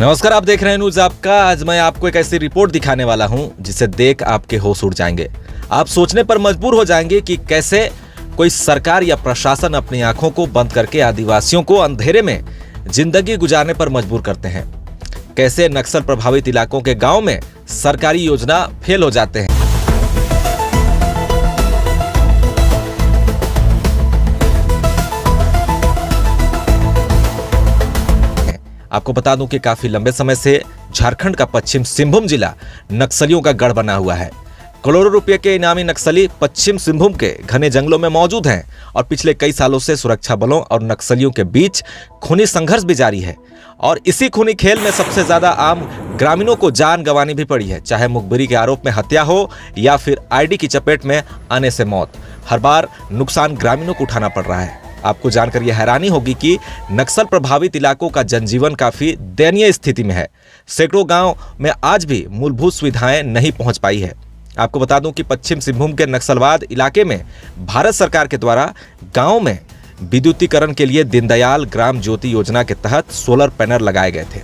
नमस्कार आप देख रहे हैं न्यूज आपका आज मैं आपको एक ऐसी रिपोर्ट दिखाने वाला हूं जिसे देख आपके होश उड़ जाएंगे आप सोचने पर मजबूर हो जाएंगे कि कैसे कोई सरकार या प्रशासन अपनी आंखों को बंद करके आदिवासियों को अंधेरे में जिंदगी गुजारने पर मजबूर करते हैं कैसे नक्सल प्रभावित इलाकों के गाँव में सरकारी योजना फेल हो जाते हैं आपको बता दूं कि काफी लंबे समय से झारखंड का पश्चिम सिंहभूम जिला नक्सलियों का गढ़ बना हुआ है करोड़ों रुपये के इनामी नक्सली पश्चिम सिंहभूम के घने जंगलों में मौजूद हैं और पिछले कई सालों से सुरक्षा बलों और नक्सलियों के बीच खूनी संघर्ष भी जारी है और इसी खूनी खेल में सबसे ज़्यादा आम ग्रामीणों को जान गंवानी भी पड़ी है चाहे मुखबिरी के आरोप में हत्या हो या फिर आईडी की चपेट में आने से मौत हर बार नुकसान ग्रामीणों को उठाना पड़ रहा है आपको जानकर यह हैरानी होगी कि नक्सल प्रभावित इलाकों का जनजीवन काफ़ी दयनीय स्थिति में है सैकड़ों गांव में आज भी मूलभूत सुविधाएं नहीं पहुँच पाई है आपको बता दूं कि पश्चिम सिंहभूम के नक्सलवाद इलाके में भारत सरकार के द्वारा गाँव में विद्युतीकरण के लिए दीनदयाल ग्राम ज्योति योजना के तहत सोलर पैनल लगाए गए थे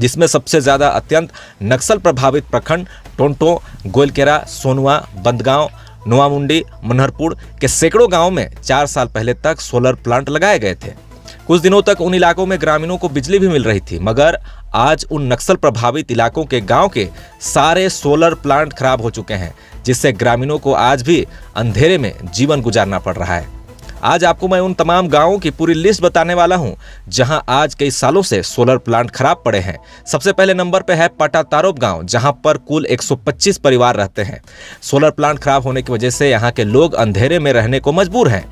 जिसमें सबसे ज़्यादा अत्यंत नक्सल प्रभावित प्रखंड टोंटो गोलकेरा सोनुआ बंदगांव नोआमुंडी मनहरपुर के सैकड़ों गाँव में चार साल पहले तक सोलर प्लांट लगाए गए थे कुछ दिनों तक उन इलाकों में ग्रामीणों को बिजली भी मिल रही थी मगर आज उन नक्सल प्रभावित इलाकों के गांव के सारे सोलर प्लांट खराब हो चुके हैं जिससे ग्रामीणों को आज भी अंधेरे में जीवन गुजारना पड़ रहा है आज आपको मैं उन तमाम गांवों की पूरी लिस्ट बताने वाला हूं जहां आज कई सालों से सोलर प्लांट खराब पड़े हैं सबसे पहले नंबर पर है तारोप गाँव जहाँ पर कुल 125 परिवार रहते हैं सोलर प्लांट खराब होने की वजह से यहाँ के लोग अंधेरे में रहने को मजबूर हैं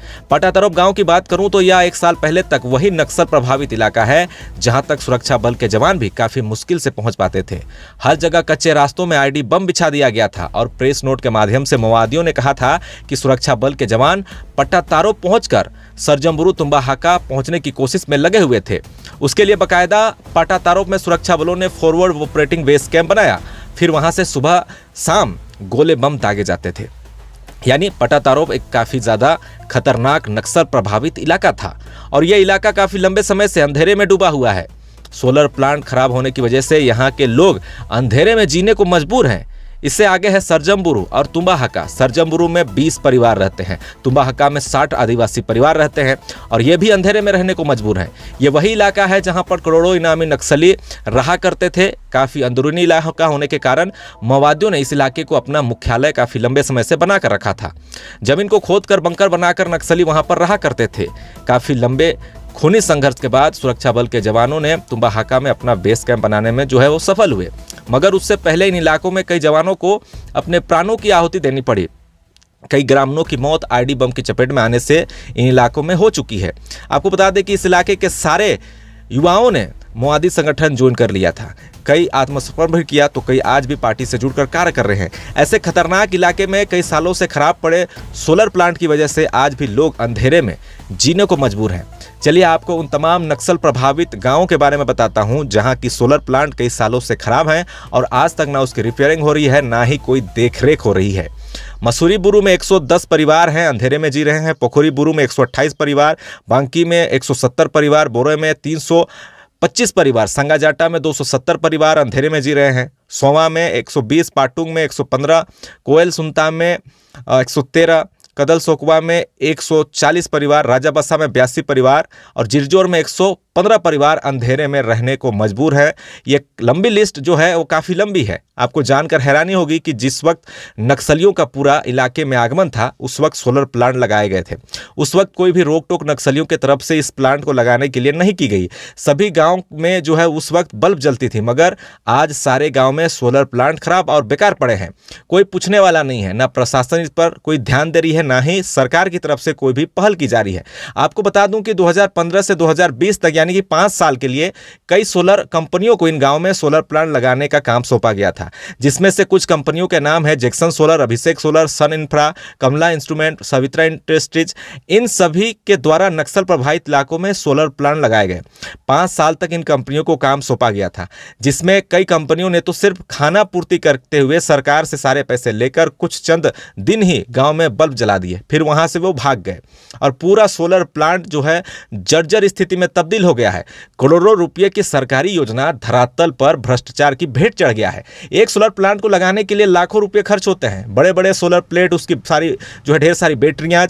तारोप गाँव की बात करूँ तो यह एक साल पहले तक वही नक्सल प्रभावित इलाका है जहाँ तक सुरक्षा बल के जवान भी काफी मुश्किल से पहुँच पाते थे हर जगह कच्चे रास्तों में आईडी बम बिछा दिया गया था और प्रेस नोट के माध्यम से मवादियों ने कहा था कि सुरक्षा बल के जवान पट्टा तारो पहुंच पहुंचकर सरजमबुरु तुम्बाहाका पहुंचने की कोशिश में लगे हुए थे उसके लिए बाकायदा पाटातारोप में सुरक्षा बलों ने फॉरवर्ड ऑपरेटिंग बेस कैंप बनाया फिर वहां से सुबह शाम गोले बम दागे जाते थे यानी पटातारोप एक काफ़ी ज़्यादा खतरनाक नक्सल प्रभावित इलाका था और यह इलाका काफ़ी लंबे समय से अंधेरे में डूबा हुआ है सोलर प्लांट खराब होने की वजह से यहाँ के लोग अंधेरे में जीने को मजबूर हैं इससे आगे है सरजमबुरु और तुम्बाहका सरजमबुरु में 20 परिवार रहते हैं तुम्बाहका में 60 आदिवासी परिवार रहते हैं और ये भी अंधेरे में रहने को मजबूर हैं ये वही इलाका है जहाँ पर करोड़ों इनामी नक्सली रहा करते थे काफ़ी अंदरूनी इलाका होने के कारण माओवादियों ने इस इलाके को अपना मुख्यालय काफ़ी लंबे समय से बना कर रखा था जमीन को खोद कर बंकर बनाकर नक्सली वहाँ पर रहा करते थे काफ़ी लंबे खूनी संघर्ष के बाद सुरक्षा बल के जवानों ने तुम्बाहाका में अपना बेस कैंप बनाने में जो है वो सफल हुए मगर उससे पहले इन इलाकों में कई जवानों को अपने प्राणों की आहुति देनी पड़ी कई ग्रामीणों की मौत आईडी बम की चपेट में आने से इन इलाकों में हो चुकी है आपको बता दें कि इस इलाके के सारे युवाओं ने मोदी संगठन ज्वाइन कर लिया था कई आत्मसमर्पण किया तो कई आज भी पार्टी से जुड़कर कार्य कर रहे हैं ऐसे खतरनाक इलाके में कई सालों से खराब पड़े सोलर प्लांट की वजह से आज भी लोग अंधेरे में जीने को मजबूर हैं चलिए आपको उन तमाम नक्सल प्रभावित गांवों के बारे में बताता हूं जहां की सोलर प्लांट कई सालों से खराब हैं और आज तक ना उसकी रिपेयरिंग हो रही है ना ही कोई देखरेख हो रही है मसूरी बुरू में 110 परिवार हैं अंधेरे में जी रहे हैं पोखरी बुरू में 128 परिवार बांकी में 170 परिवार बोरे में पच्चीस परिवार संगाजाटा में सत्तर परिवार अंधेरे में जी रहे हैं सोवा में 120 पाटुंग में 115 कोयल सुनता में 113 कदल सोकवा में 140 परिवार राजा बसा में बयासी परिवार और जिरजोर में सौ पंद्रह परिवार अंधेरे में रहने को मजबूर है ये लंबी लिस्ट जो है वो काफ़ी लंबी है आपको जानकर हैरानी होगी कि जिस वक्त नक्सलियों का पूरा इलाके में आगमन था उस वक्त सोलर प्लांट लगाए गए थे उस वक्त कोई भी रोक टोक नक्सलियों के तरफ से इस प्लांट को लगाने के लिए नहीं की गई सभी गाँव में जो है उस वक्त बल्ब जलती थी मगर आज सारे गाँव में सोलर प्लांट खराब और बेकार पड़े हैं कोई पूछने वाला नहीं है ना प्रशासन इस पर कोई ध्यान दे रही है ना ही सरकार की तरफ से कोई भी पहल की जा रही है आपको बता दूँ कि दो से दो तक यानी कि पाँच साल के लिए कई सोलर कंपनियों को इन गाँव में सोलर प्लांट लगाने का काम सौंपा गया था जिसमें से कुछ कंपनियों के नाम है Jackson Solar Abhishek Solar Sun Infra Kamala Instrument Savitra Industries इन सभी के द्वारा नक्सल प्रभावित इलाकों में सोलर प्लांट लगाए गए पाँच साल तक इन कंपनियों को काम सौंपा गया था जिसमें कई कंपनियों ने तो सिर्फ खाना पूर्ति करते हुए सरकार से सारे पैसे लेकर कुछ चंद दिन ही गांव में बल्ब जला दिए फिर वहां से वो भाग गए और पूरा सोलर प्लांट जो है जर्जर स्थिति में तब्दील हो गया है करोड़ों रुपये की सरकारी योजना धरातल पर भ्रष्टाचार की भेंट चढ़ गया है एक सोलर प्लांट को लगाने के लिए लाखों रुपये खर्च होते हैं बड़े बड़े सोलर प्लेट उसकी सारी जो है ढेर सारी बैटरियाँ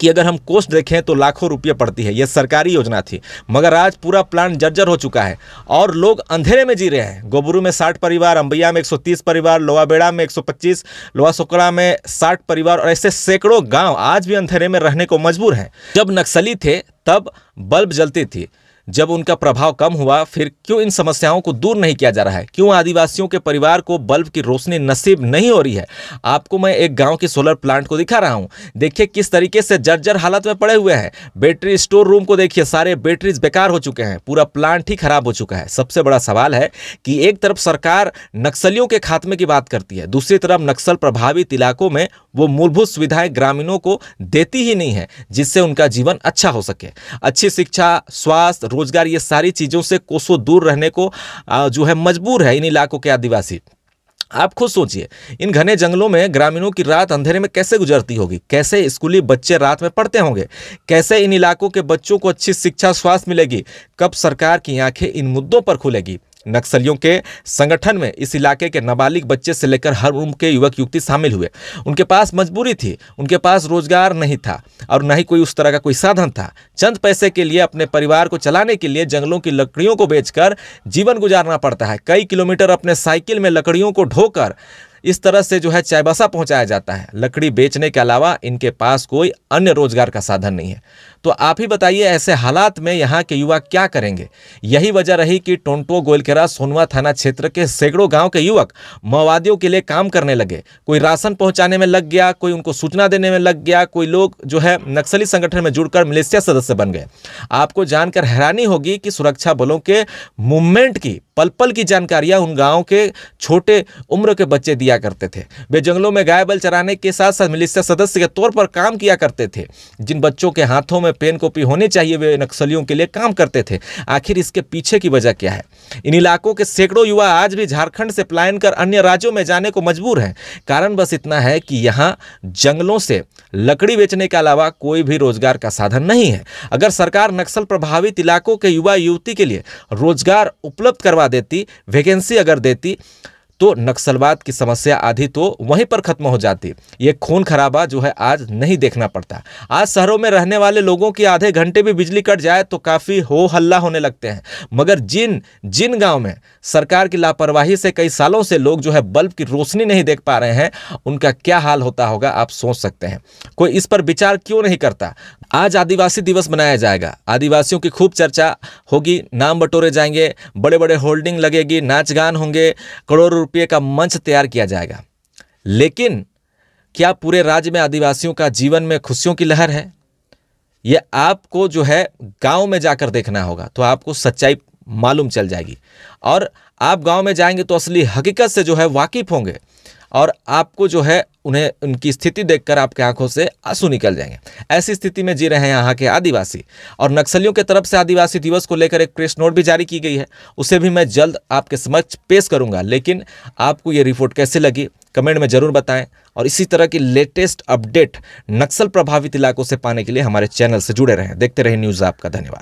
कि अगर हम कोस्ट देखें तो लाखों रुपये पड़ती है यह सरकारी योजना थी मगर आज पूरा प्लान जर्जर हो चुका है और लोग अंधेरे में जी रहे हैं गोबरू में साठ परिवार अम्बैया में 130 परिवार लोहाबेड़ा में 125 लोहा सुकड़ा में साठ परिवार और ऐसे सैकड़ों गाँव आज भी अंधेरे में रहने को मजबूर हैं जब नक्सली थे तब बल्ब जलती थी जब उनका प्रभाव कम हुआ फिर क्यों इन समस्याओं को दूर नहीं किया जा रहा है क्यों आदिवासियों के परिवार को बल्ब की रोशनी नसीब नहीं हो रही है आपको मैं एक गांव के सोलर प्लांट को दिखा रहा हूं देखिए किस तरीके से जर्जर हालत में पड़े हुए हैं बैटरी स्टोर रूम को देखिए सारे बैटरीज बेकार हो चुके हैं पूरा प्लांट ही खराब हो चुका है सबसे बड़ा सवाल है कि एक तरफ सरकार नक्सलियों के खात्मे की बात करती है दूसरी तरफ नक्सल प्रभावित इलाकों में वो मूलभूत सुविधाएं ग्रामीणों को देती ही नहीं है जिससे उनका जीवन अच्छा हो सके अच्छी शिक्षा स्वास्थ्य रोजगार ये सारी चीज़ों से कोसों दूर रहने को जो है मजबूर है इन इलाकों के आदिवासी आप खुद सोचिए इन घने जंगलों में ग्रामीणों की रात अंधेरे में कैसे गुजरती होगी कैसे स्कूली बच्चे रात में पढ़ते होंगे कैसे इन इलाकों के बच्चों को अच्छी शिक्षा स्वास्थ्य मिलेगी कब सरकार की आंखें इन मुद्दों पर खुलेगी नक्सलियों के संगठन में इस इलाके के नाबालिग बच्चे से लेकर हर उम्र के युवक युवती शामिल हुए उनके पास मजबूरी थी उनके पास रोजगार नहीं था और न ही कोई उस तरह का कोई साधन था चंद पैसे के लिए अपने परिवार को चलाने के लिए जंगलों की लकड़ियों को बेचकर जीवन गुजारना पड़ता है कई किलोमीटर अपने साइकिल में लकड़ियों को ढोकर इस तरह से जो है चायबासा पहुँचाया जाता है लकड़ी बेचने के अलावा इनके पास कोई अन्य रोजगार का साधन नहीं है तो आप ही बताइए ऐसे हालात में यहाँ के युवा क्या करेंगे यही वजह रही कि टोंटो गोलकेरा सोनवा थाना क्षेत्र के सैकड़ों गांव के युवक माओवादियों के लिए काम करने लगे कोई राशन पहुँचाने में लग गया कोई उनको सूचना देने में लग गया कोई लोग जो है नक्सली संगठन में जुड़कर मलेशिया सदस्य बन गए आपको जानकर हैरानी होगी कि सुरक्षा बलों के मूवमेंट की पल पल की जानकारियां उन गांव के छोटे उम्र के बच्चे दिया करते थे वे जंगलों में गाय बल चराने के साथ साथ मिलिशिया सदस्य के तौर पर काम किया करते थे जिन बच्चों के हाथों में में पेन कॉपी होने चाहिए वे नक्सलियों के लिए काम करते थे आखिर इसके पीछे की वजह क्या है इन इलाकों के सैकड़ों युवा आज भी झारखंड से पलायन कर अन्य राज्यों में जाने को मजबूर हैं कारण बस इतना है कि यहाँ जंगलों से लकड़ी बेचने के अलावा कोई भी रोजगार का साधन नहीं है अगर सरकार नक्सल प्रभावित इलाकों के युवा युवती के लिए रोजगार उपलब्ध करवा देती वैकेंसी अगर देती तो नक्सलवाद की समस्या आधी तो वहीं पर खत्म हो जाती ये खून खराबा जो है आज नहीं देखना पड़ता आज शहरों में रहने वाले लोगों की आधे घंटे भी बिजली कट जाए तो काफ़ी हो हल्ला होने लगते हैं मगर जिन जिन गाँव में सरकार की लापरवाही से कई सालों से लोग जो है बल्ब की रोशनी नहीं देख पा रहे हैं उनका क्या हाल होता होगा आप सोच सकते हैं कोई इस पर विचार क्यों नहीं करता आज आदिवासी दिवस मनाया जाएगा आदिवासियों की खूब चर्चा होगी नाम बटोरे जाएंगे बड़े बड़े होल्डिंग लगेगी नाच गान होंगे करोड़ों रुपये का मंच तैयार किया जाएगा लेकिन क्या पूरे राज्य में आदिवासियों का जीवन में खुशियों की लहर है यह आपको जो है गांव में जाकर देखना होगा तो आपको सच्चाई मालूम चल जाएगी और आप गांव में जाएंगे तो असली हकीकत से जो है वाकिफ होंगे और आपको जो है उन्हें उनकी स्थिति देखकर आपके आंखों से आंसू निकल जाएंगे ऐसी स्थिति में जी रहे हैं यहाँ के आदिवासी और नक्सलियों के तरफ से आदिवासी दिवस को लेकर एक प्रेस नोट भी जारी की गई है उसे भी मैं जल्द आपके समक्ष पेश करूँगा लेकिन आपको ये रिपोर्ट कैसे लगी कमेंट में ज़रूर बताएं और इसी तरह की लेटेस्ट अपडेट नक्सल प्रभावित इलाकों से पाने के लिए हमारे चैनल से जुड़े रहें देखते रहे न्यूज़ आपका धन्यवाद